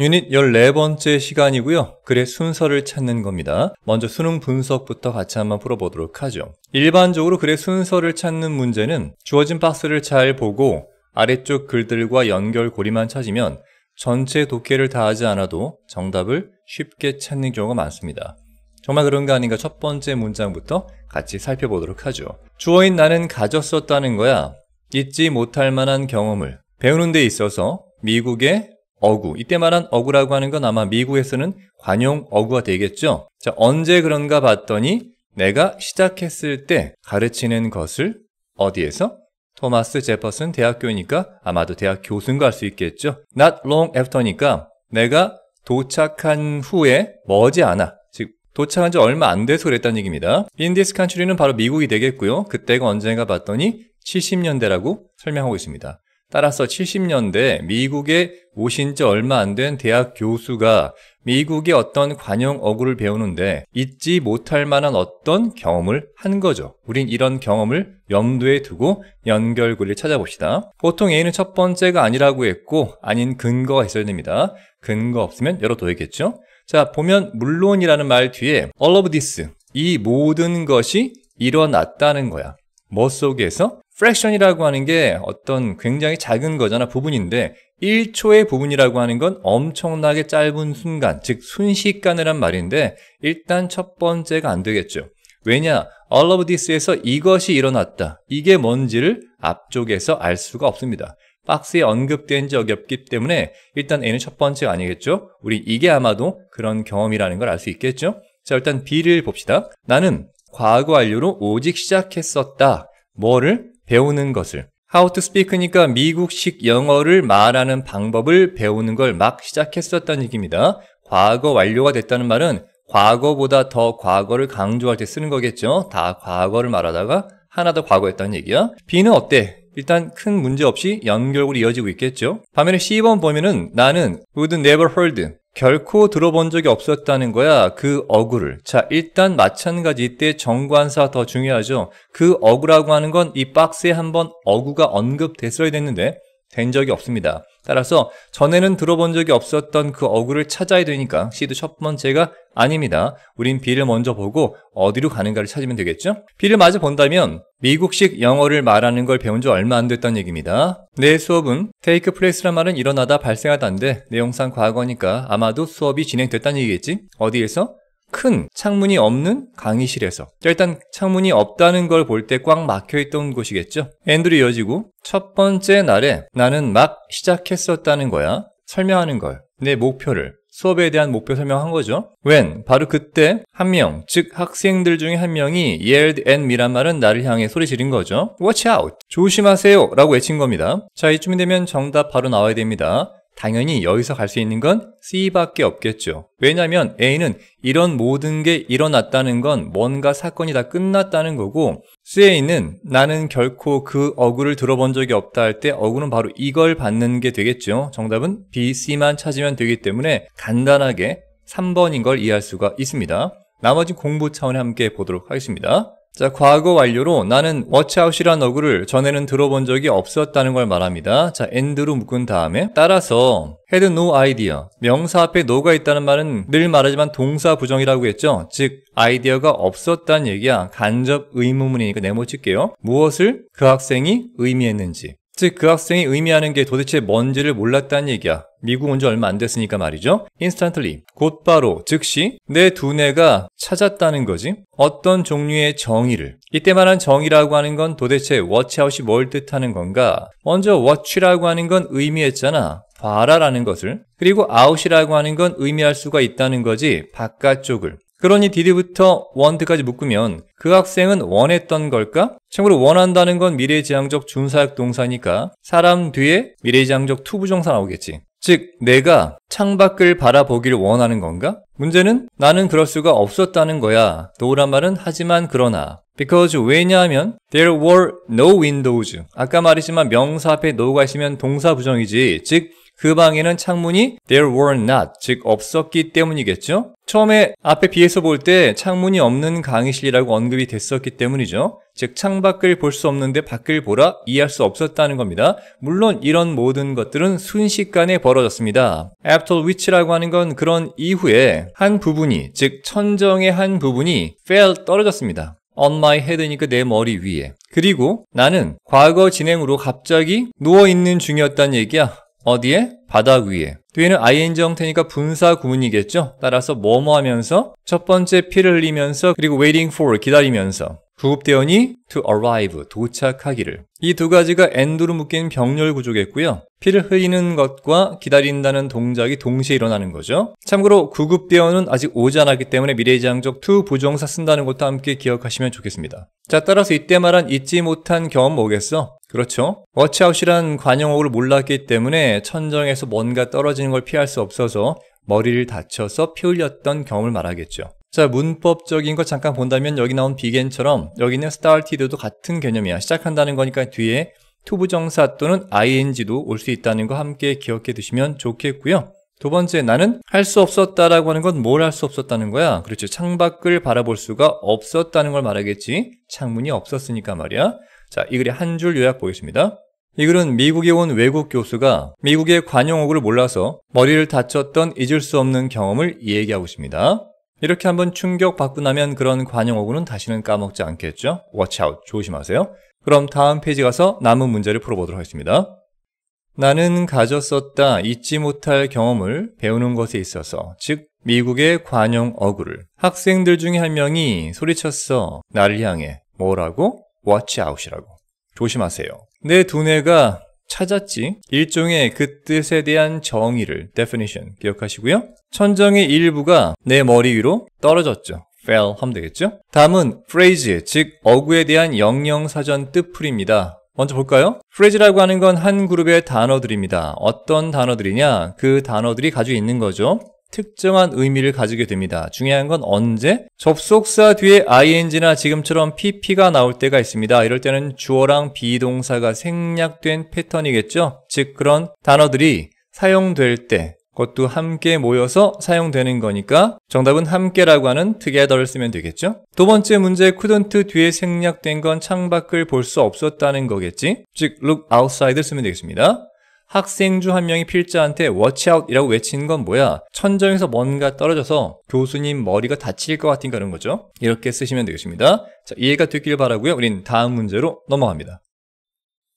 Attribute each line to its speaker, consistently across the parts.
Speaker 1: 유닛 14번째 시간이고요. 글의 순서를 찾는 겁니다. 먼저 수능 분석부터 같이 한번 풀어보도록 하죠. 일반적으로 글의 순서를 찾는 문제는 주어진 박스를 잘 보고 아래쪽 글들과 연결고리만 찾으면 전체 도끼를 다하지 않아도 정답을 쉽게 찾는 경우가 많습니다. 정말 그런거 아닌가 첫 번째 문장부터 같이 살펴보도록 하죠. 주어인 나는 가졌었다는 거야. 잊지 못할 만한 경험을 배우는 데 있어서 미국의 어구. 이때 말한 어구라고 하는 건 아마 미국에서는 관용 어구가 되겠죠. 자, 언제 그런가 봤더니 내가 시작했을 때 가르치는 것을 어디에서? 토마스 제퍼슨 대학교니까 아마도 대학 교수인가 할 수 있겠죠. Not long after니까 내가 도착한 후에 머지않아 즉 도착한 지 얼마 안 돼서 그랬다는 얘기입니다. In this country는 바로 미국이 되겠고요. 그때가 언젠가 봤더니 70년대라고 설명하고 있습니다. 따라서 70년대 미국의 오신 지 얼마 안 된 대학 교수가 미국의 어떤 관용 어구를 배우는데 잊지 못할 만한 어떤 경험을 한 거죠. 우린 이런 경험을 염두에 두고 연결고리를 찾아봅시다. 보통 A는 첫 번째가 아니라고 했고 아닌 근거가 있어야 됩니다. 근거 없으면 열어둬야겠죠? 자, 보면 물론이라는 말 뒤에 all of this, 이 모든 것이 일어났다는 거야. 뭐 속에서? 프랙션이라고 하는 게 어떤 굉장히 작은 거잖아 부분인데 1초의 부분이라고 하는 건 엄청나게 짧은 순간 즉 순식간이란 말인데 일단 첫 번째가 안 되겠죠 왜냐 all of this에서 이것이 일어났다 이게 뭔지를 앞쪽에서 알 수가 없습니다 박스에 언급된 적이 없기 때문에 일단 N은 첫 번째가 아니겠죠 우리 이게 아마도 그런 경험이라는 걸 알 수 있겠죠 자 일단 B를 봅시다 나는 과거 완료로 오직 시작했었다 뭐를? 배우는 것을 How to speak니까 미국식 영어를 말하는 방법을 배우는 걸 막 시작했었다는 얘기입니다. 과거 완료가 됐다는 말은 과거보다 더 과거를 강조할 때 쓰는 거겠죠. 다 과거를 말하다가 하나 더 과거였다는 얘기야. 비는 어때? 일단 큰 문제 없이 연결고로 이어지고 있겠죠. 반면에 C번 보면은 나는 would never heard 결코 들어본 적이 없었다는 거야. 그 어구를. 자, 일단 마찬가지 이때 정관사 더 중요하죠. 그 어구라고 하는 건 이 박스에 한번 어구가 언급됐어야 됐는데 된 적이 없습니다. 따라서 전에는 들어본 적이 없었던 그 어구를 찾아야 되니까 C도 첫 번째가 아닙니다. 우린 B를 먼저 보고 어디로 가는가를 찾으면 되겠죠? B를 마저 본다면 미국식 영어를 말하는 걸 배운 지 얼마 안 됐단 얘기입니다. 내 수업은 테이크 플레이스란 말은 일어나다 발생하다인데 내용상 과거니까 아마도 수업이 진행됐다는 얘기겠지? 어디에서? 큰 창문이 없는 강의실에서 일단 창문이 없다는 걸 볼 때 꽉 막혀있던 곳이겠죠. 앤드류 이어지고 첫 번째 날에 나는 막 시작했었다는 거야. 설명하는 걸, 내 목표를, 수업에 대한 목표 설명한 거죠. 웬 바로 그때 한 명, 즉 학생들 중에 한 명이 yelled at me란 말은 나를 향해 소리 지른 거죠. Watch out! 조심하세요! 라고 외친 겁니다. 자, 이쯤이 되면 정답 바로 나와야 됩니다. 당연히 여기서 갈 수 있는 건 C밖에 없겠죠. 왜냐하면 A는 이런 모든 게 일어났다는 건 뭔가 사건이 다 끝났다는 거고 C는 나는 결코 그 어구를 들어본 적이 없다 할 때 어구는 바로 이걸 받는 게 되겠죠. 정답은 B, C만 찾으면 되기 때문에 간단하게 3번인 걸 이해할 수가 있습니다. 나머지 공부 차원에 함께 보도록 하겠습니다. 자, 과거 완료로 나는 워치아웃이는 어구를 전에는 들어본 적이 없었다는 걸 말합니다. 자, end로 묶은 다음에 따라서 had no idea 명사 앞에 no가 있다는 말은 늘 말하지만 동사 부정이라고 했죠. 즉 아이디어가 없었다는 얘기야. 간접 의문문이니까 네모 칠게요. 무엇을 그 학생이 의미했는지 즉그 학생이 의미하는 게 도대체 뭔지를 몰랐다는 얘기야. 미국 온 지 얼마 안 됐으니까 말이죠. instantly, 곧바로, 즉시 내 두뇌가 찾았다는 거지. 어떤 종류의 정의를. 이때 말한 정의라고 하는 건 도대체 watchout이 뭘 뜻하는 건가? 먼저 watch라고 하는 건 의미했잖아. 봐라라는 것을. 그리고 out이라고 하는 건 의미할 수가 있다는 거지 바깥쪽을. 그러니 did부터 want까지 묶으면 그 학생은 원했던 걸까? 참고로 원한다는 건 미래지향적 준사역 동사니까 사람 뒤에 미래지향적 t 부정사 나오겠지. 즉 내가 창밖을 바라보길 원하는 건가? 문제는 나는 그럴 수가 없었다는 거야. 노란 말은 하지만 그러나 because 왜냐하면 there were no windows 아까 말했지만 명사 앞에 no가 있으면 동사 부정이지 즉그 방에는 창문이 there were not, 즉 없었기 때문이겠죠? 처음에 앞에 비해서 볼 때 창문이 없는 강의실이라고 언급이 됐었기 때문이죠. 즉 창밖을 볼 수 없는데 밖을 보라 이해할 수 없었다는 겁니다. 물론 이런 모든 것들은 순식간에 벌어졌습니다. after which라고 하는 건 그런 이후에 한 부분이 즉 천정의 한 부분이 fell 떨어졌습니다. on my head니까 내 머리 위에. 그리고 나는 과거 진행으로 갑자기 누워있는 중이었다는 얘기야. 어디에? 바닥 위에. 뒤에는 ing 형태니까 분사 구문이겠죠? 따라서 뭐뭐 하면서 첫 번째 피를 흘리면서 그리고 waiting for 기다리면서 구급대원이 to arrive, 도착하기를. 이 두 가지가 and로 묶인 병렬 구조겠고요. 피를 흘리는 것과 기다린다는 동작이 동시에 일어나는 거죠. 참고로 구급대원은 아직 오지 않았기 때문에 미래지향적 to 부정사 쓴다는 것도 함께 기억하시면 좋겠습니다. 자, 따라서 이때 말한 잊지 못한 경험 뭐겠어? 그렇죠. 워치아웃이란 관용어를 몰랐기 때문에 천정에서 뭔가 떨어지는 걸 피할 수 없어서 머리를 다쳐서 피 흘렸던 경험을 말하겠죠. 자, 문법적인 것 잠깐 본다면 여기 나온 비겐처럼 여기는 started도 같은 개념이야. 시작한다는 거니까 뒤에 투부정사 또는 ing도 올 수 있다는 거 함께 기억해 두시면 좋겠고요. 두 번째, 나는 할 수 없었다라고 하는 건 뭘 할 수 없었다는 거야? 그렇죠 창밖을 바라볼 수가 없었다는 걸 말하겠지. 창문이 없었으니까 말이야. 자, 이 글의 한 줄 요약 보겠습니다. 이 글은 미국에 온 외국 교수가 미국의 관용어구를 몰라서 머리를 다쳤던 잊을 수 없는 경험을 이야기하고 있습니다. 이렇게 한번 충격받고 나면 그런 관용어구는 다시는 까먹지 않겠죠? watch out, 조심하세요. 그럼 다음 페이지 가서 남은 문제를 풀어보도록 하겠습니다. 나는 가졌었다 잊지 못할 경험을 배우는 것에 있어서 즉 미국의 관용 어구를 학생들 중에 한 명이 소리쳤어 나를 향해 뭐라고? watch out이라고 조심하세요 내 두뇌가 찾았지. 일종의 그 뜻에 대한 정의를 definition 기억하시고요. 천정의 일부가 내 머리 위로 떨어졌죠. fell 하면 되겠죠? 다음은 phrase, 즉 어구에 대한 영영사전 뜻풀입니다. 먼저 볼까요? phrase라고 하는 건 한 그룹의 단어들입니다. 어떤 단어들이냐? 그 단어들이 가지고 있는 거죠. 특정한 의미를 가지게 됩니다. 중요한 건 언제? 접속사 뒤에 ing나 지금처럼 pp가 나올 때가 있습니다. 이럴 때는 주어랑 비동사가 생략된 패턴이겠죠? 즉 그런 단어들이 사용될 때 그것도 함께 모여서 사용되는 거니까 정답은 함께라고 하는 together를 쓰면 되겠죠? 두 번째 문제 couldn't 뒤에 생략된 건 창밖을 볼 수 없었다는 거겠지? 즉 look outside를 쓰면 되겠습니다. 학생 중 한 명이 필자한테 워치아웃이라고 외치는 건 뭐야? 천정에서 뭔가 떨어져서 교수님 머리가 다칠 것 같은 그런 거죠. 이렇게 쓰시면 되겠습니다. 자, 이해가 됐길 바라고요. 우린 다음 문제로 넘어갑니다.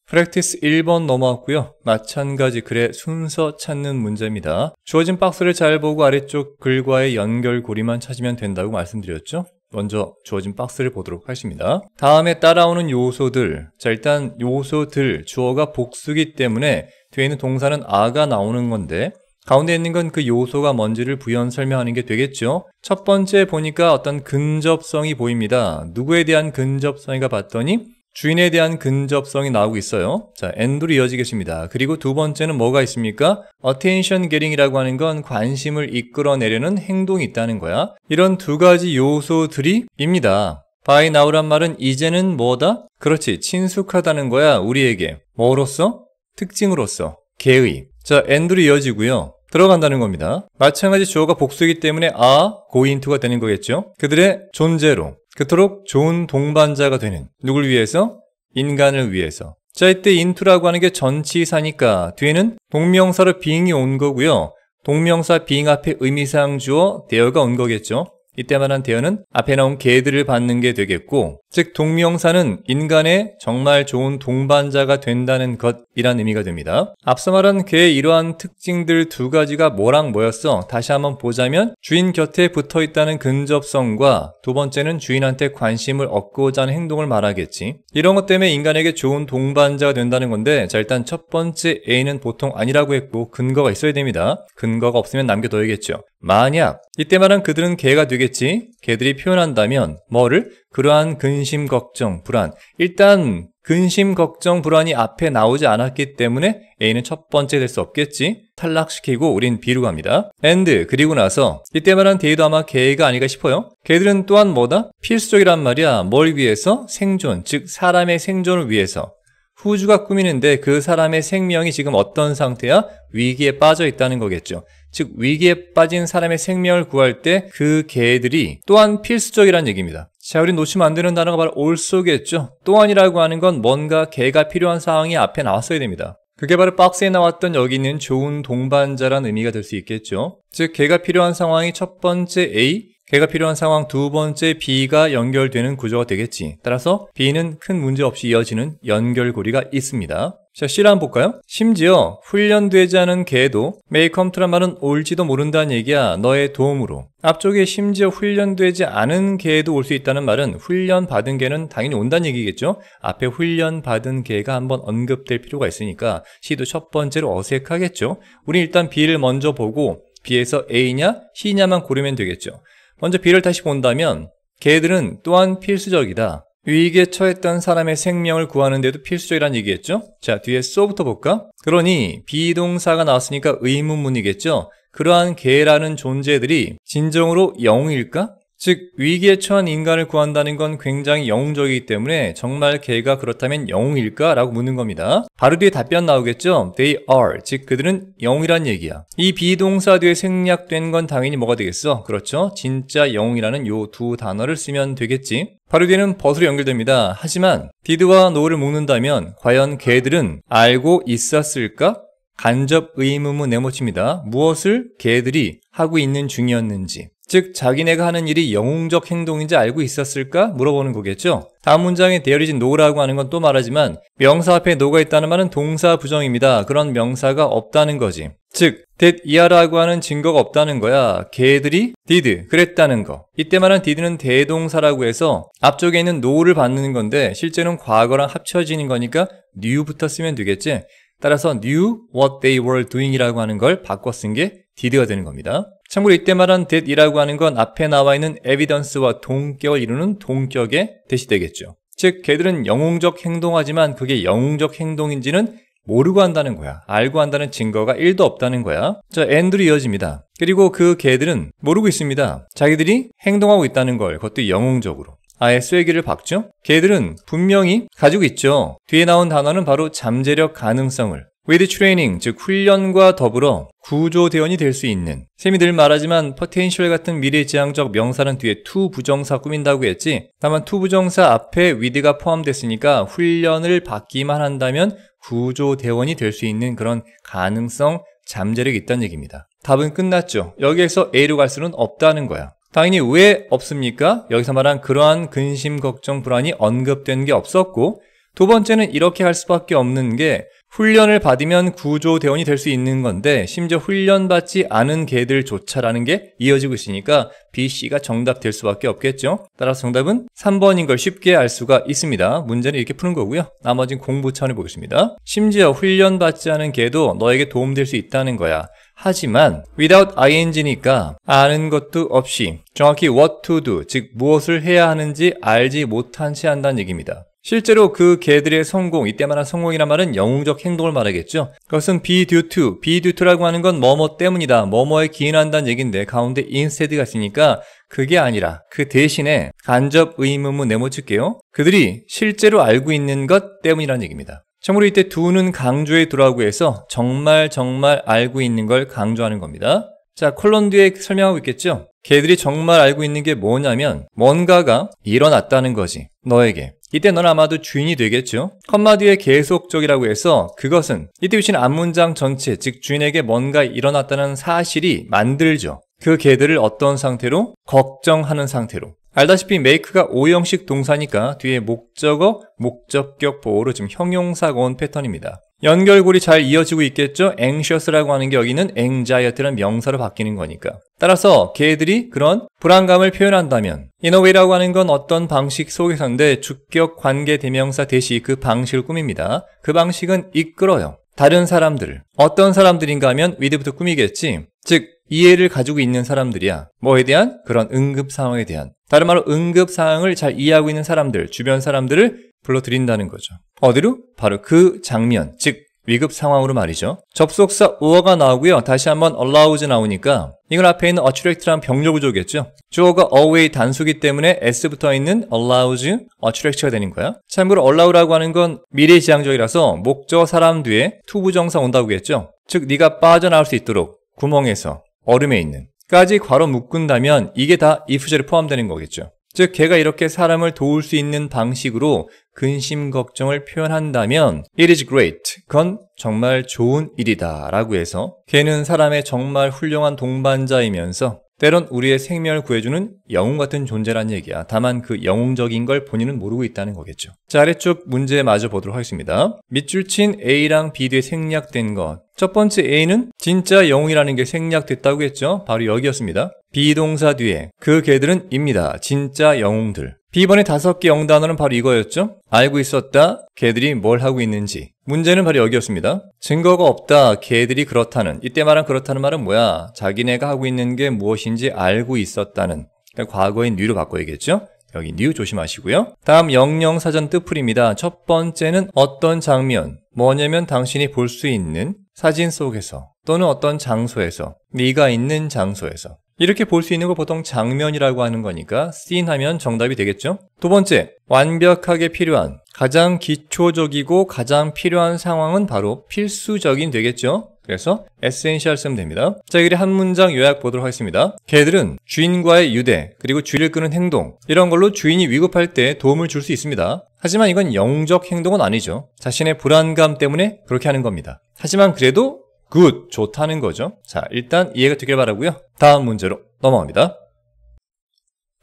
Speaker 1: 프랙티스 1번 넘어왔고요. 마찬가지 글의 순서 찾는 문제입니다. 주어진 박스를 잘 보고 아래쪽 글과의 연결고리만 찾으면 된다고 말씀드렸죠? 먼저 주어진 박스를 보도록 하십니다. 다음에 따라오는 요소들. 자, 일단 요소들, 주어가 복수기 때문에 뒤에 있는 동사는 아가 나오는 건데 가운데 있는 건 그 요소가 뭔지를 부연 설명하는 게 되겠죠. 첫 번째 보니까 어떤 근접성이 보입니다. 누구에 대한 근접성인가 봤더니 주인에 대한 근접성이 나오고 있어요. 자, 엔 n d 로 이어지 겠습니다 그리고 두 번째는 뭐가 있습니까? attention getting이라고 하는 건 관심을 이끌어내려는 행동이 있다는 거야. 이런 두 가지 요소들이 입니다. by now란 말은 이제는 뭐다? 그렇지, 친숙하다는 거야, 우리에게. 뭐로써? 특징으로서 개의 자엔 n d 이어지고요. 들어간다는 겁니다. 마찬가지 주어가 복수이기 때문에 아, 고인 i 가 되는 거겠죠. 그들의 존재로 그토록 좋은 동반자가 되는 누굴 위해서? 인간을 위해서 자 이때 인투라고 하는 게 전치사니까 뒤에는 동명사로 빙이온 거고요. 동명사 빙 앞에 의미상 주어 대어가 온 거겠죠. 이때만한 대여는 앞에 나온 개들을 받는 게 되겠고 즉 동명사는 인간의 정말 좋은 동반자가 된다는 것이란 의미가 됩니다. 앞서 말한 개의 이러한 특징들 두 가지가 뭐랑 뭐였어? 다시 한번 보자면 주인 곁에 붙어 있다는 근접성과 두 번째는 주인한테 관심을 얻고자 하는 행동을 말하겠지. 이런 것 때문에 인간에게 좋은 동반자가 된다는 건데 자 일단 첫 번째 A는 보통 아니라고 했고 근거가 있어야 됩니다. 근거가 없으면 남겨둬야겠죠. 만약 이때만은 그들은 개가 되겠지 개들이 표현한다면 뭐를? 그러한 근심, 걱정, 불안 일단 근심, 걱정, 불안이 앞에 나오지 않았기 때문에 A는 첫 번째 될 수 없겠지 탈락시키고 우린 B로 갑니다 and 그리고 나서 이때만은 D도 아마 개가 아닌가 싶어요 개들은 또한 뭐다? 필수적이란 말이야 뭘 위해서? 생존 즉 사람의 생존을 위해서 후주가 꾸미는데 그 사람의 생명이 지금 어떤 상태야? 위기에 빠져 있다는 거겠죠 즉 위기에 빠진 사람의 생명을 구할 때 그 개들이 또한 필수적이라는 얘기입니다. 자, 우리 놓치면 안 되는 단어가 바로 올쏘겠죠. 또한이라고 하는 건 뭔가 개가 필요한 상황이 앞에 나왔어야 됩니다. 그게 바로 박스에 나왔던 여기 있는 좋은 동반자란 의미가 될 수 있겠죠. 즉, 개가 필요한 상황이 첫 번째 A, 개가 필요한 상황 두 번째 B가 연결되는 구조가 되겠지. 따라서 B는 큰 문제 없이 이어지는 연결고리가 있습니다. 자, C를 한번 볼까요? 심지어 훈련되지 않은 개도 메이 y c o 란 말은 올지도 모른다는 얘기야. 너의 도움으로. 앞쪽에 심지어 훈련되지 않은 개도 올 수 있다는 말은 훈련받은 개는 당연히 온다는 얘기겠죠? 앞에 훈련받은 개가 한번 언급될 필요가 있으니까 C도 첫 번째로 어색하겠죠? 우리 일단 B를 먼저 보고 B에서 A냐, C냐만 고르면 되겠죠. 먼저 B를 다시 본다면 개들은 또한 필수적이다. 위기에 처했던 사람의 생명을 구하는 데도 필수적이란얘기했죠 자, 뒤에 so부터 볼까? 그러니 비동사가 나왔으니까 의문문이겠죠. 그러한 개라는 존재들이 진정으로 영웅일까? 즉 위기에 처한 인간을 구한다는 건 굉장히 영웅적이기 때문에 정말 개가 그렇다면 영웅일까? 라고 묻는 겁니다. 바로 뒤에 답변 나오겠죠? They are, 즉 그들은 영웅이란 얘기야. 이 비동사 뒤에 생략된 건 당연히 뭐가 되겠어? 그렇죠? 진짜 영웅이라는 요 두 단어를 쓰면 되겠지. 바로 뒤에는 버스로 연결됩니다. 하지만 d 드와노 o 를묻는다면 과연 개들은 알고 있었을까? 간접 의문문 네모칩니다. 무엇을 개들이 하고 있는 중이었는지. 즉 자기네가 하는 일이 영웅적 행동인지 알고 있었을까 물어보는 거겠죠. 다음 문장에 there is no라고 하는 건 또 말하지만 명사 앞에 no가 있다는 말은 동사 부정입니다. 그런 명사가 없다는 거지. 즉 that 이라고 하는 증거가 없다는 거야. 걔들이 did 그랬다는 거. 이때 말한 did는 대동사라고 해서 앞쪽에 있는 no를 받는 건데 실제는 과거랑 합쳐지는 거니까 new부터 쓰면 되겠지. 따라서 knew what they were doing이라고 하는 걸 바꿔 쓴 게 did가 되는 겁니다. 참고로 이때 말한 that이라고 하는 건 앞에 나와 있는 evidence와 동격을 이루는 동격의 대시 되겠죠. 즉 걔들은 영웅적 행동하지만 그게 영웅적 행동인지는 모르고 한다는 거야. 알고 한다는 증거가 1도 없다는 거야. 자, 앤들이 이어집니다. 그리고 그 개들은 모르고 있습니다. 자기들이 행동하고 있다는 걸, 그것도 영웅적으로. 아예 쐐기를 박죠? 개들은 분명히 가지고 있죠. 뒤에 나온 단어는 바로 잠재력 가능성을. 웨 i t h t r a 즉 훈련과 더불어 구조대원이 될 수 있는 셈이늘 말하지만 p o t e n 같은 미래지향적 명사는 뒤에 투 부정사 꾸민다고 했지 다만 투 부정사 앞에 위드가 포함됐으니까 훈련을 받기만 한다면 구조대원이 될 수 있는 그런 가능성, 잠재력이 있다는 얘기입니다. 답은 끝났죠. 여기에서 A로 갈 수는 없다는 거야. 당연히 왜 없습니까? 여기서 말한 그러한 근심, 걱정, 불안이 언급된 게 없었고 두 번째는 이렇게 할 수밖에 없는 게 훈련을 받으면 구조대원이 될 수 있는 건데 심지어 훈련받지 않은 개들조차라는 게 이어지고 있으니까 b c 가 정답 될 수밖에 없겠죠. 따라서 정답은 3번인 걸 쉽게 알 수가 있습니다. 문제는 이렇게 푸는 거고요. 나머진 공부 차원해 보겠습니다. 심지어 훈련받지 않은 개도 너에게 도움될 수 있다는 거야. 하지만 without ing니까 아는 것도 없이 정확히 what to do 즉 무엇을 해야 하는지 알지 못한 채 한다는 얘기입니다. 실제로 그 개들의 성공, 이때만한 성공이란 말은 영웅적 행동을 말하겠죠. 그것은 be due to, be due to라고 하는 건 뭐뭐 때문이다, 뭐뭐에 기인한다는 얘기인데 가운데 instead가 있으니까 그게 아니라 그 대신에 간접 의문문 네모칠게요. 그들이 실제로 알고 있는 것 때문이라는 얘기입니다. 참고로 이때 do는 강조의 도라고 해서 정말 정말 알고 있는 걸 강조하는 겁니다. 자, 콜론 뒤에 설명하고 있겠죠? 걔들이 정말 알고 있는 게 뭐냐면 뭔가가 일어났다는 거지. 너에게. 이때 넌 아마도 주인이 되겠죠? 컴마 뒤에 계속적이라고 해서 그것은 이때 위치는 앞문장 전체, 즉 주인에게 뭔가 일어났다는 사실이 만들죠. 그 개들을 어떤 상태로? 걱정하는 상태로. 알다시피 make가 오형식 동사니까 뒤에 목적어, 목적격 보호로 지금 형용사가 온 패턴입니다. 연결고리 잘 이어지고 있겠죠? anxious라고 하는 게 여기는 anxiety라는 명사로 바뀌는 거니까. 따라서 개들이 그런 불안감을 표현한다면 in a way라고 하는 건 어떤 방식 속에서인데 주격 관계 대명사 대시 그 방식을 꾸밉니다. 그 방식은 이끌어요. 다른 사람들을. 어떤 사람들인가 하면 위드부터 꾸미겠지. 즉, 이해를 가지고 있는 사람들이야. 뭐에 대한? 그런 응급 상황에 대한. 다른 말로 응급 상황을 잘 이해하고 있는 사람들, 주변 사람들을 불러드린다는 거죠. 어디로? 바로 그 장면, 즉 위급 상황으로 말이죠. 접속사 어가 나오고요. 다시 한번 allows 나오니까 이건 앞에 있는 attract란 병렬 구조겠죠. 주어가 a l w a y 단수기 때문에 s 부터 있는 allows, attract가 되는 거야. 참고로 allow라고 하는 건 미래지향적이라서 목적 사람 뒤에 투부정사 온다고겠죠. 즉 네가 빠져나올 수 있도록 구멍에서 얼음에 있는 까지 괄호 묶은다면 이게 다 i f 제를 포함되는 거겠죠. 즉, 걔가 이렇게 사람을 도울 수 있는 방식으로 근심 걱정을 표현한다면 It is great. 그건 정말 좋은 일이다 라고 해서 걔는 사람의 정말 훌륭한 동반자이면서 때론 우리의 생명을 구해주는 영웅 같은 존재란 얘기야. 다만 그 영웅적인 걸 본인은 모르고 있다는 거겠죠. 자, 아래쪽 문제 마저 보도록 하겠습니다. 밑줄 친 A랑 B 뒤에 생략된 것. 첫 번째 A는 진짜 영웅이라는 게 생략됐다고 했죠? 바로 여기였습니다. b 동사 뒤에 그 개들은 입니다. 진짜 영웅들. B번의 다섯 개 영단어는 바로 이거였죠? 알고 있었다, 개들이뭘 하고 있는지. 문제는 바로 여기였습니다. 증거가 없다, 개들이 그렇다는. 이때 말한 그렇다는 말은 뭐야? 자기네가 하고 있는 게 무엇인지 알고 있었다는. 그러니까 과거인 뉴로 바꿔야겠죠? 여기 뉴 조심하시고요. 다음 영영사전 뜻풀입니다. 첫 번째는 어떤 장면, 뭐냐면 당신이 볼 수 있는 사진 속에서 또는 어떤 장소에서, 네가 있는 장소에서. 이렇게 볼 수 있는 거 보통 장면이라고 하는 거니까 scene 하면 정답이 되겠죠? 두 번째, 완벽하게 필요한 가장 기초적이고 가장 필요한 상황은 바로 필수적인 되겠죠? 그래서 essential 쓰면 됩니다. 자, 이리한 문장 요약 보도록 하겠습니다. 개들은 주인과의 유대, 그리고 주의를 끄는 행동 이런 걸로 주인이 위급할 때 도움을 줄 수 있습니다. 하지만 이건 영적 행동은 아니죠. 자신의 불안감 때문에 그렇게 하는 겁니다. 하지만 그래도 굿, 좋다는 거죠. 자, 일단 이해가 되길 바라고요. 다음 문제로 넘어갑니다.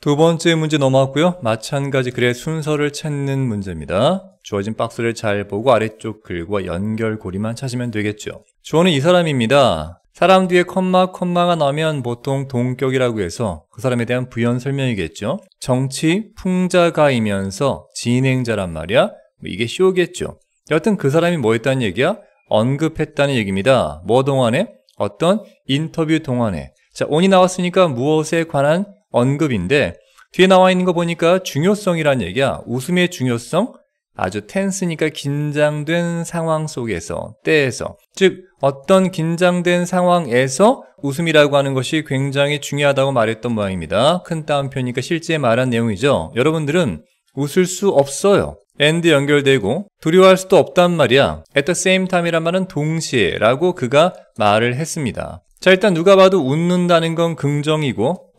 Speaker 1: 두 번째 문제 넘어왔고요. 마찬가지 글의 순서를 찾는 문제입니다. 주어진 박스를 잘 보고 아래쪽 글과 연결고리만 찾으면 되겠죠. 주어는 이 사람입니다. 사람 뒤에 컴마, 컴마가 나오면 보통 동격이라고 해서 그 사람에 대한 부연 설명이겠죠. 정치 풍자가이면서 진행자란 말이야. 뭐 이게 쇼겠죠. 여튼그 사람이 뭐 했다는 얘기야? 언급했다는 얘기입니다. 뭐 동안에? 어떤 인터뷰 동안에. 자, on이 나왔으니까 무엇에 관한 언급인데 뒤에 나와 있는 거 보니까 중요성이란 얘기야. 웃음의 중요성? 아주 텐스니까 긴장된 상황 속에서, 때에서. 즉, 어떤 긴장된 상황에서 웃음이라고 하는 것이 굉장히 중요하다고 말했던 모양입니다. 큰 따옴표니까 실제 말한 내용이죠. 여러분들은 웃을 수 없어요. and 연결되고 두려워할 수도 없단 말이야. at the same time이란 말은 동시에 라고 그가 말을 했습니다. 자 일단 누가 봐도 웃는다는 건 긍정이고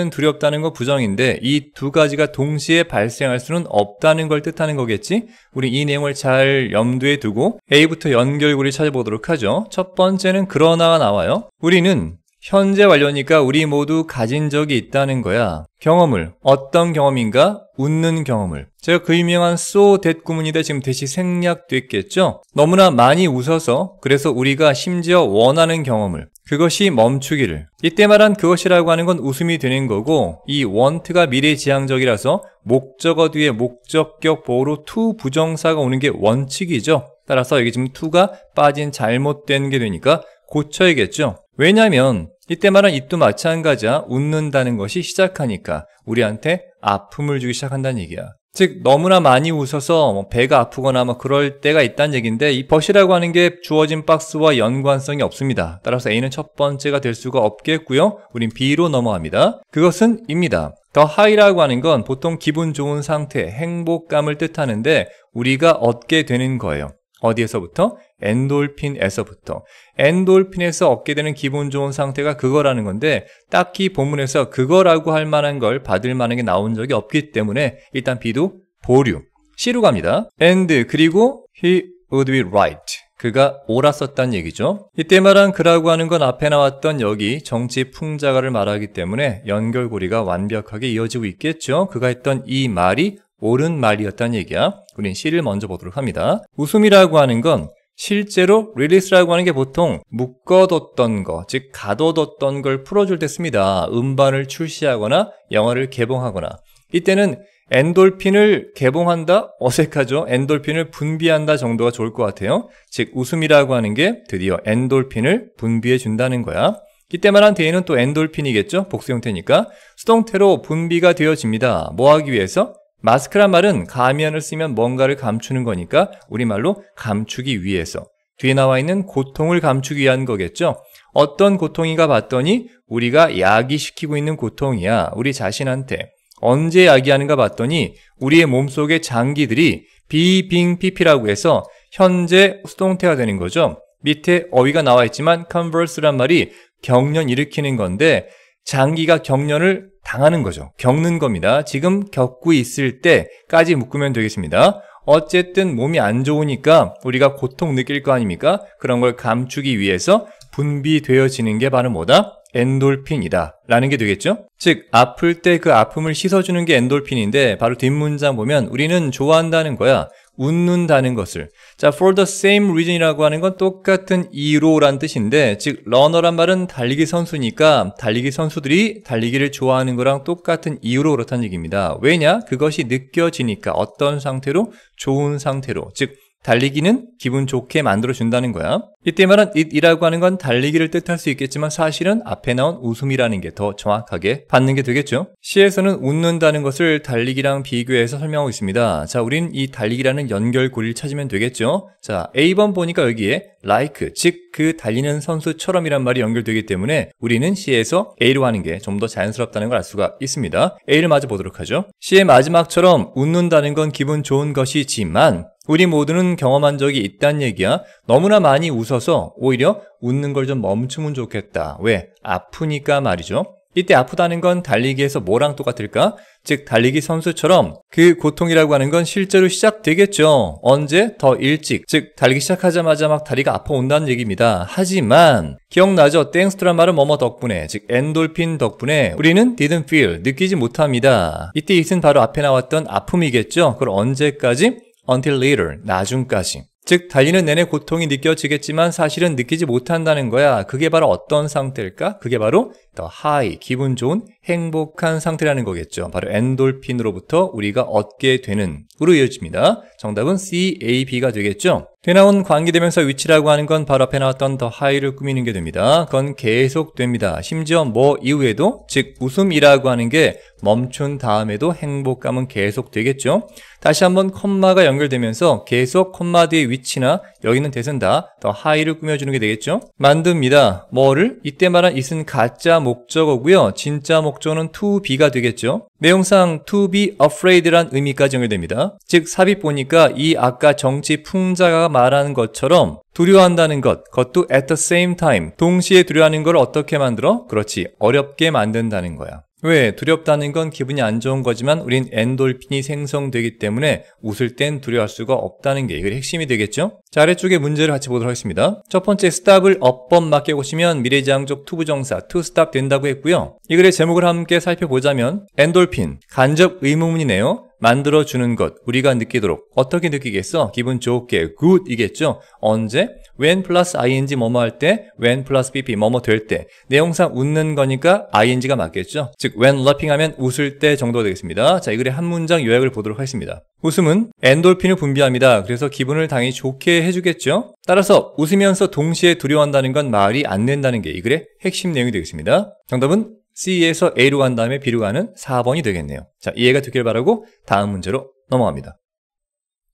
Speaker 1: afraid는 두렵다는 건 부정인데 이 두 가지가 동시에 발생할 수는 없다는 걸 뜻하는 거겠지? 우리 이 내용을 잘 염두에 두고 A부터 연결고리 찾아보도록 하죠. 첫 번째는 그러나가 나와요. 우리는 현재 완료니까 우리 모두 가진 적이 있다는 거야. 경험을. 어떤 경험인가? 웃는 경험을. 제가 그 유명한 so that 구문이다 지금 대시 생략됐겠죠? 너무나 많이 웃어서 그래서 우리가 심지어 원하는 경험을 그것이 멈추기를. 이때 말한 그것이라고 하는 건 웃음이 되는 거고 이 want가 미래지향적이라서 목적어 뒤에 목적격 보호로 to 부정사가 오는 게 원칙이죠. 따라서 여기 지금 to가 빠진 잘못된 게 되니까 고쳐야겠죠. 왜냐면 이때만은 입도 마찬가지야 웃는다는 것이 시작하니까 우리한테 아픔을 주기 시작한다는 얘기야. 즉 너무나 많이 웃어서 뭐 배가 아프거나 뭐 그럴 때가 있다는 얘기인데 이 벗이라고 하는 게 주어진 박스와 연관성이 없습니다. 따라서 A는 첫 번째가 될 수가 없겠고요. 우린 B로 넘어갑니다. 그것은 입니다. 더 하이라고 하는 건 보통 기분 좋은 상태, 행복감을 뜻하는데 우리가 얻게 되는 거예요. 어디에서부터? 엔돌핀에서부터. 엔돌핀에서 얻게 되는 기분 좋은 상태가 그거라는 건데 딱히 본문에서 그거라고 할 만한 걸 받을 만한 게 나온 적이 없기 때문에 일단 B도 보류 C로 갑니다. and 그리고 he would be right 그가 옳았었단 얘기죠. 이때 말한 그라고 하는 건 앞에 나왔던 여기 정치 풍자가를 말하기 때문에 연결고리가 완벽하게 이어지고 있겠죠. 그가 했던 이 말이 옳은 말이었단 얘기야. 우린 C를 먼저 보도록 합니다. 웃음이라고 하는 건 실제로 릴리스라고 하는 게 보통 묶어뒀던 거, 즉 가둬뒀던 걸 풀어줄 때 씁니다. 음반을 출시하거나 영화를 개봉하거나 이때는 엔돌핀을 개봉한다? 어색하죠? 엔돌핀을 분비한다 정도가 좋을 것 같아요. 즉 웃음이라고 하는 게 드디어 엔돌핀을 분비해 준다는 거야. 이때만 한 뒤에는 또 엔돌핀이겠죠? 복수 형태니까. 수동태로 분비가 되어집니다. 뭐 하기 위해서? 마스크란 말은 가면을 쓰면 뭔가를 감추는 거니까 우리말로 감추기 위해서. 뒤에 나와 있는 고통을 감추기 위한 거겠죠? 어떤 고통인가 봤더니 우리가 야기시키고 있는 고통이야. 우리 자신한테. 언제 야기하는가 봤더니 우리의 몸속의 장기들이 비빙피피라고 해서 현재 수동태가 되는 거죠. 밑에 어휘가 나와 있지만 converse란 말이 경련 일으키는 건데 장기가 경련을 당하는 거죠. 겪는 겁니다. 지금 겪고 있을 때까지 묶으면 되겠습니다. 어쨌든 몸이 안 좋으니까 우리가 고통 느낄 거 아닙니까? 그런 걸 감추기 위해서 분비되어지는 게 바로 뭐다? 엔돌핀이다 라는 게 되겠죠? 즉 아플 때 그 아픔을 씻어주는 게 엔돌핀인데 바로 뒷문장 보면 우리는 좋아한다는 거야 웃는다는 것을. 자, for the same reason이라고 하는 건 똑같은 이유로란 뜻인데, 즉, 러너란 말은 달리기 선수니까 달리기 선수들이 달리기를 좋아하는 거랑 똑같은 이유로 그렇다는 얘기입니다. 왜냐? 그것이 느껴지니까 어떤 상태로? 좋은 상태로. 즉, 달리기는 기분 좋게 만들어준다는 거야. 이때 말은 it이라고 하는 건 달리기를 뜻할 수 있겠지만 사실은 앞에 나온 웃음이라는 게 더 정확하게 받는 게 되겠죠. 시에서는 웃는다는 것을 달리기랑 비교해서 설명하고 있습니다. 자, 우린 이 달리기라는 연결고리를 찾으면 되겠죠. 자, A번 보니까 여기에 like, 즉 그 달리는 선수처럼이란 말이 연결되기 때문에 우리는 시에서 A로 하는 게 좀 더 자연스럽다는 걸 알 수가 있습니다. A를 마저 보도록 하죠. 시의 마지막처럼 웃는다는 건 기분 좋은 것이지만 우리 모두는 경험한 적이 있단 얘기야. 너무나 많이 웃어서 오히려 웃는 걸 좀 멈추면 좋겠다. 왜? 아프니까 말이죠. 이때 아프다는 건 달리기에서 뭐랑 똑같을까? 즉 달리기 선수처럼 그 고통이라고 하는 건 실제로 시작되겠죠. 언제? 더 일찍. 즉 달리기 시작하자마자 막 다리가 아파 온다는 얘기입니다. 하지만 기억나죠? 땡스트란 말은 뭐뭐 덕분에 즉 엔돌핀 덕분에 우리는 didn't feel 느끼지 못합니다. 이때 이은 바로 앞에 나왔던 아픔이겠죠. 그걸 언제까지? until later, 나중까지. 즉, 달리는 내내 고통이 느껴지겠지만 사실은 느끼지 못한다는 거야. 그게 바로 어떤 상태일까? 그게 바로 더 하이, 기분 좋은 행복한 상태라는 거겠죠. 바로 엔돌핀으로부터 우리가 얻게 되는 으로 이어집니다. 정답은 C, A, B가 되겠죠. 되나온 관계되면서 위치라고 하는 건 바로 앞에 나왔던 더 하이를 꾸미는 게 됩니다. 그건 계속됩니다. 심지어 뭐 이후에도 즉 웃음이라고 하는 게 멈춘 다음에도 행복감은 계속되겠죠. 다시 한번 콤마가 연결되면서 계속 콤마 뒤의 위치나 여기는 대선다 더 하이를 꾸며주는 게 되겠죠. 만듭니다. 뭐를 이때 말한 이은 가짜 목적어고요. 진짜 목적어는 to be가 되겠죠. 내용상 to be afraid란 의미까지 연결됩니다. 즉 삽입 보니까 이 아까 정치 풍자가 말하는 것처럼 두려워한다는 것, 그것도 at the same time 동시에 두려워하는 걸 어떻게 만들어? 그렇지, 어렵게 만든다는 거야. 왜? 두렵다는 건 기분이 안 좋은 거지만 우린 엔돌핀이 생성되기 때문에 웃을 땐 두려워할 수가 없다는 게 이게 핵심이 되겠죠? 자, 아래쪽에 문제를 같이 보도록 하겠습니다. 첫 번째 스탑을 업법 맞게 보시면 미래지향적 투부정사 투스탑 된다고 했고요. 이 글의 제목을 함께 살펴보자면 엔돌핀, 간접 의문문이네요. 만들어주는 것, 우리가 느끼도록 어떻게 느끼겠어? 기분 좋게 굿이겠죠? 언제? when 플러스 ing 뭐뭐 할 때, when 플러스 bp 뭐뭐 될 때, 내용상 웃는 거니까 ing가 맞겠죠? 즉, when laughing 하면 웃을 때 정도가 되겠습니다. 자, 이 글의 한 문장 요약을 보도록 하겠습니다. 웃음은 엔돌핀을 분비합니다. 그래서 기분을 당연히 좋게 해주겠죠? 따라서 웃으면서 동시에 두려워한다는 건 말이 안 된다는 게 이 글의 핵심 내용이 되겠습니다. 정답은 C에서 A로 간 다음에 B로 가는 4번이 되겠네요. 자, 이해가 되길 바라고 다음 문제로 넘어갑니다.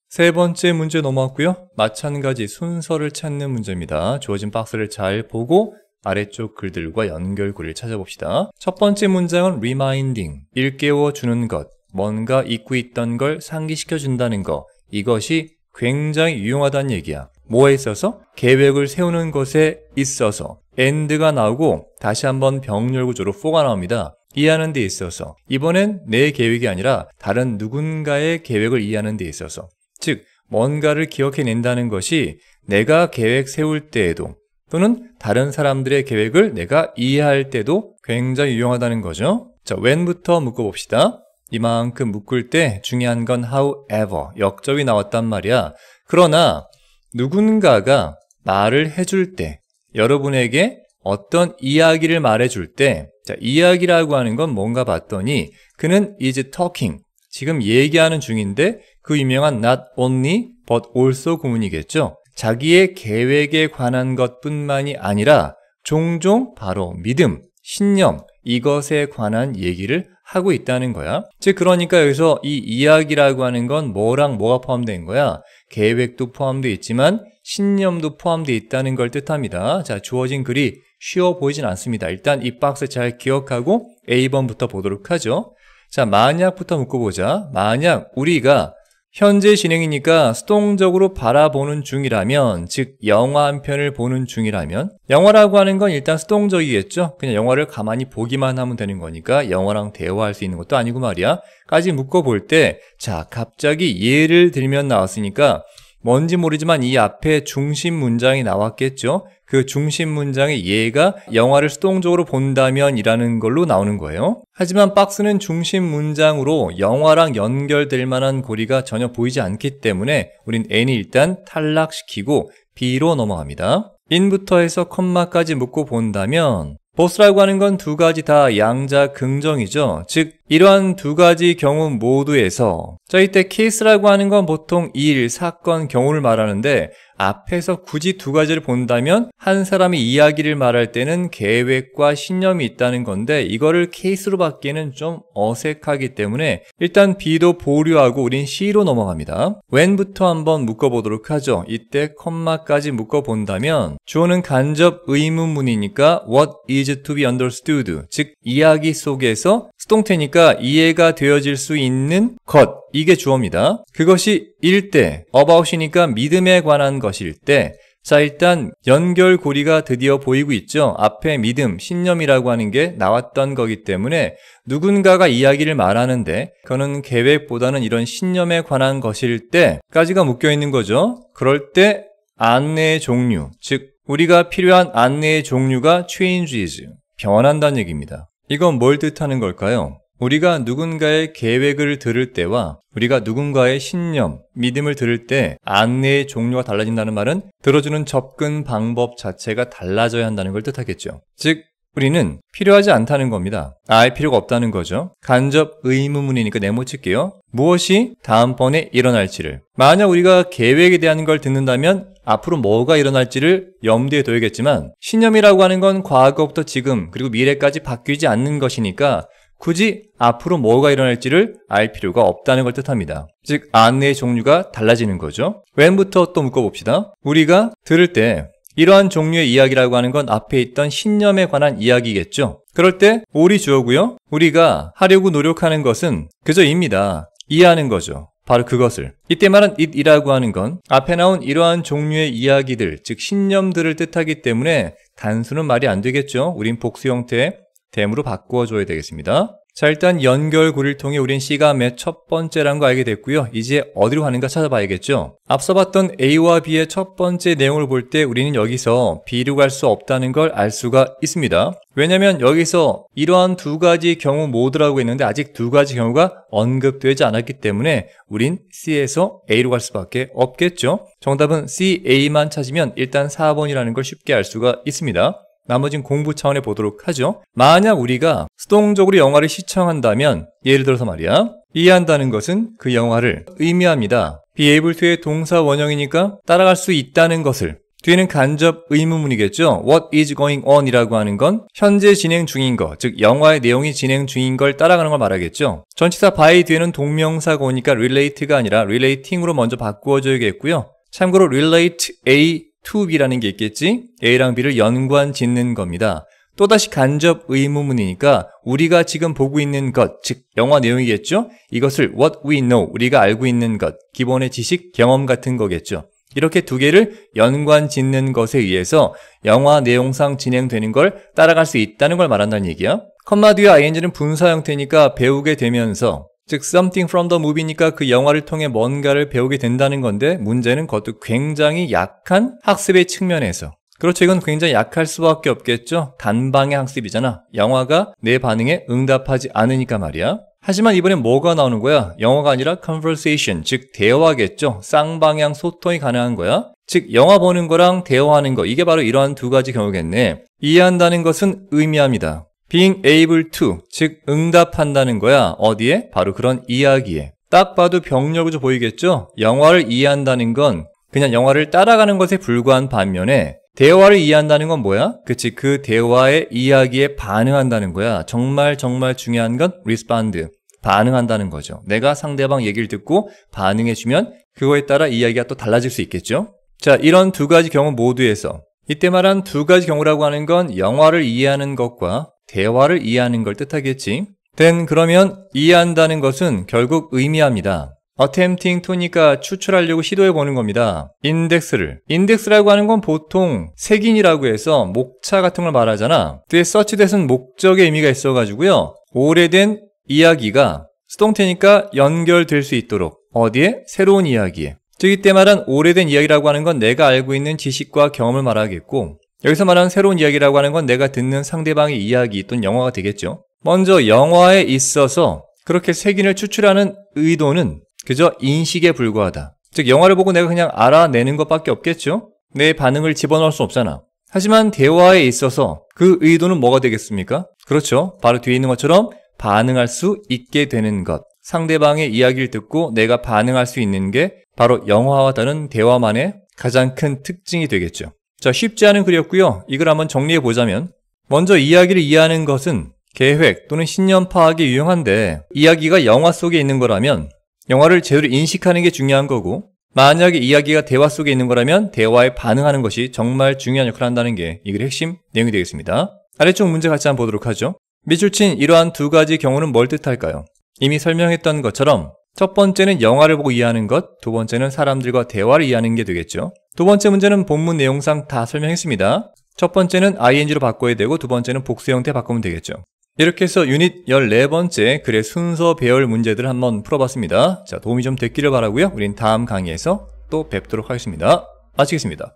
Speaker 1: 세 번째 문제 넘어왔고요. 마찬가지 순서를 찾는 문제입니다. 주어진 박스를 잘 보고 아래쪽 글들과 연결구를 찾아봅시다. 첫 번째 문장은 reminding, 일깨워 주는 것, 뭔가 잊고 있던 걸 상기시켜 준다는 것, 이것이 굉장히 유용하다는 얘기야. 뭐에 있어서? 계획을 세우는 것에 있어서 end가 나오고 다시 한번 병렬 구조로 4가 나옵니다. 이해하는 데 있어서 이번엔 내 계획이 아니라 다른 누군가의 계획을 이해하는 데 있어서 즉 뭔가를 기억해낸다는 것이 내가 계획 세울 때에도 또는 다른 사람들의 계획을 내가 이해할 때도 굉장히 유용하다는 거죠. 자, when부터 묶어봅시다. 이만큼 묶을 때 중요한 건 however, 역적이 나왔단 말이야. 그러나 누군가가 말을 해줄 때, 여러분에게 어떤 이야기를 말해줄 때, 자, 이야기라고 하는 건 뭔가 봤더니 그는 is talking, 지금 얘기하는 중인데 그 유명한 not only but also 구문이겠죠. 자기의 계획에 관한 것뿐만이 아니라 종종 바로 믿음, 신념, 이것에 관한 얘기를 하고 있다는 거야. 즉 그러니까 여기서 이 이야기라고 하는 건 뭐랑 뭐가 포함된 거야? 계획도 포함되어 있지만 신념도 포함되어 있다는 걸 뜻합니다. 자, 주어진 글이 쉬워 보이진 않습니다. 일단 이 박스 잘 기억하고 A번부터 보도록 하죠. 자, 만약부터 묶어 보자. 만약 우리가 현재 진행이니까 수동적으로 바라보는 중이라면 즉 영화 한 편을 보는 중이라면 영화라고 하는 건 일단 수동적이겠죠 그냥 영화를 가만히 보기만 하면 되는 거니까 영화랑 대화할 수 있는 것도 아니고 말이야 까지 묶어볼 때 자 갑자기 예를 들면 나왔으니까 뭔지 모르지만 이 앞에 중심 문장이 나왔겠죠. 그 중심 문장의 얘가 영화를 수동적으로 본다면 이라는 걸로 나오는 거예요. 하지만 박스는 중심 문장으로 영화랑 연결될 만한 고리가 전혀 보이지 않기 때문에 우린 n이 일단 탈락시키고 b로 넘어갑니다. i 부터 해서 콤마까지 묶고 본다면 보스라고 하는 건 두 가지 다 양자 긍정이죠. 즉 이러한 두 가지 경우 모두에서 저희 때 케이스라고 하는 건 보통 일, 사건, 경우를 말하는데 앞에서 굳이 두 가지를 본다면 한 사람이 이야기를 말할 때는 계획과 신념이 있다는 건데 이거를 케이스로 받기에는 좀 어색하기 때문에 일단 B도 보류하고 우린 C로 넘어갑니다. when부터 한번 묶어보도록 하죠. 이때 컴마까지 묶어본다면 주어는 간접 의문문이니까 what is to be understood 즉 이야기 속에서 수동태니까 이해가 되어질 수 있는 것 이게 주어입니다. 그것이 1대 about이니까 믿음에 관한 것일 때 자, 일단 연결고리가 드디어 보이고 있죠. 앞에 믿음, 신념이라고 하는 게 나왔던 거기 때문에 누군가가 이야기를 말하는데 그는 계획보다는 이런 신념에 관한 것일 때까지가 묶여 있는 거죠. 그럴 때 안내의 종류, 즉 우리가 필요한 안내의 종류가 changes, 변한다는 얘기입니다. 이건 뭘 뜻하는 걸까요? 우리가 누군가의 계획을 들을 때와 우리가 누군가의 신념, 믿음을 들을 때 안내의 종류가 달라진다는 말은 들어주는 접근 방법 자체가 달라져야 한다는 걸 뜻하겠죠. 즉, 우리는 필요하지 않다는 겁니다. 아예 필요가 없다는 거죠. 간접 의무문이니까 네모칠게요. 무엇이 다음번에 일어날지를. 만약 우리가 계획에 대한 걸 듣는다면 앞으로 뭐가 일어날지를 염두에 둬야겠지만 신념이라고 하는 건 과거부터 지금 그리고 미래까지 바뀌지 않는 것이니까 굳이 앞으로 뭐가 일어날지를 알 필요가 없다는 걸 뜻합니다. 즉, 안내의 종류가 달라지는 거죠. 왼부터또 묶어봅시다. 우리가 들을 때 이러한 종류의 이야기라고 하는 건 앞에 있던 신념에 관한 이야기겠죠. 그럴 때 올이 주어고요. 우리가 하려고 노력하는 것은 그저입니다. 이해하는 거죠. 바로 그것을. 이때 말한 it이라고 하는 건 앞에 나온 이러한 종류의 이야기들, 즉 신념들을 뜻하기 때문에 단수는 말이 안 되겠죠. 우린 복수 형태 의 댐으로 바꾸어줘야 되겠습니다. 자 일단 연결고리를 통해 우린 C가 맵 첫 번째라는 거 알게 됐고요. 이제 어디로 가는가 찾아봐야겠죠. 앞서 봤던 A와 B의 첫 번째 내용을 볼 때 우리는 여기서 B로 갈 수 없다는 걸 알 수가 있습니다. 왜냐면 여기서 이러한 두 가지 경우 모드라고 했는데 아직 두 가지 경우가 언급되지 않았기 때문에 우린 C에서 A로 갈 수밖에 없겠죠. 정답은 C, A만 찾으면 일단 4번이라는 걸 쉽게 알 수가 있습니다. 나머진 공부 차원에 보도록 하죠. 만약 우리가 수동적으로 영화를 시청한다면 예를 들어서 말이야 이해한다는 것은 그 영화를 의미합니다. be able to의 동사 원형이니까 따라갈 수 있다는 것을 뒤에는 간접 의문문이겠죠. What is going on 이라고 하는 건 현재 진행 중인 거, 즉 영화의 내용이 진행 중인 걸 따라가는 걸 말하겠죠. 전치사 by 뒤에는 동명사가 오니까 relate가 아니라 relating으로 먼저 바꾸어 줘야겠고요. 참고로 relate a to b 라는게 있겠지? A랑 B를 연관 짓는 겁니다. 또다시 간접 의문문이니까 우리가 지금 보고 있는 것, 즉 영화 내용이겠죠? 이것을 what we know, 우리가 알고 있는 것, 기본의 지식, 경험 같은 거겠죠. 이렇게 두 개를 연관 짓는 것에 의해서 영화 내용상 진행되는 걸 따라갈 수 있다는 걸 말한다는 얘기야. 컴마 뒤에 ing는 분사 형태니까 배우게 되면서 즉 something from the movie니까 그 영화를 통해 뭔가를 배우게 된다는 건데 문제는 그것도 굉장히 약한 학습의 측면에서 그렇죠. 이건 굉장히 약할 수밖에 없겠죠. 단방의 학습이잖아. 영화가 내 반응에 응답하지 않으니까 말이야. 하지만 이번에 뭐가 나오는 거야? 영어가 아니라 conversation, 즉 대화겠죠. 쌍방향 소통이 가능한 거야. 즉 영화 보는 거랑 대화하는 거 이게 바로 이러한 두 가지 경우겠네. 이해한다는 것은 의미합니다. being able to, 즉 응답한다는 거야. 어디에? 바로 그런 이야기에. 딱 봐도 병력으로 보이겠죠? 영화를 이해한다는 건 그냥 영화를 따라가는 것에 불과한 반면에 대화를 이해한다는 건 뭐야? 그치, 그 대화의 이야기에 반응한다는 거야. 정말 정말 중요한 건 respond, 반응한다는 거죠. 내가 상대방 얘기를 듣고 반응해주면 그거에 따라 이야기가 또 달라질 수 있겠죠? 자, 이런 두 가지 경우 모두에서 이때 말한 두 가지 경우라고 하는 건 영화를 이해하는 것과 대화를 이해하는 걸 뜻하겠지. then 그러면 이해한다는 것은 결국 의미합니다. attempting to니까 추출하려고 시도해 보는 겁니다. 인덱스를. 인덱스라고 하는 건 보통 색인이라고 해서 목차 같은 걸 말하잖아. 근데 search that은 목적의 의미가 있어가지고요. 오래된 이야기가 수동태니까 연결될 수 있도록 어디에? 새로운 이야기에. 즉 이때 말한 오래된 이야기라고 하는 건 내가 알고 있는 지식과 경험을 말하겠고 여기서 말하는 새로운 이야기라고 하는 건 내가 듣는 상대방의 이야기 또는 영화가 되겠죠. 먼저 영화에 있어서 그렇게 색인을 추출하는 의도는 그저 인식에 불과하다. 즉 영화를 보고 내가 그냥 알아내는 것밖에 없겠죠. 내 반응을 집어넣을 수 없잖아. 하지만 대화에 있어서 그 의도는 뭐가 되겠습니까? 그렇죠. 바로 뒤에 있는 것처럼 반응할 수 있게 되는 것. 상대방의 이야기를 듣고 내가 반응할 수 있는 게 바로 영화와 다른 대화만의 가장 큰 특징이 되겠죠. 자, 쉽지 않은 글이었고요. 이걸 한번 정리해 보자면 먼저 이야기를 이해하는 것은 계획 또는 신념 파악이 유용한데 이야기가 영화 속에 있는 거라면 영화를 제대로 인식하는 게 중요한 거고 만약에 이야기가 대화 속에 있는 거라면 대화에 반응하는 것이 정말 중요한 역할을 한다는 게 이 글의 핵심 내용이 되겠습니다. 아래쪽 문제 같이 한번 보도록 하죠. 미술친 이러한 두 가지 경우는 뭘 뜻할까요? 이미 설명했던 것처럼 첫 번째는 영화를 보고 이해하는 것, 두 번째는 사람들과 대화를 이해하는 게 되겠죠. 두 번째 문제는 본문 내용상 다 설명했습니다. 첫 번째는 ing로 바꿔야 되고 두 번째는 복수 형태 바꾸면 되겠죠. 이렇게 해서 유닛 14번째 글의 순서 배열 문제들 을 한번 풀어봤습니다. 자 도움이 좀 됐기를 바라고요. 우린 다음 강의에서 또 뵙도록 하겠습니다. 마치겠습니다.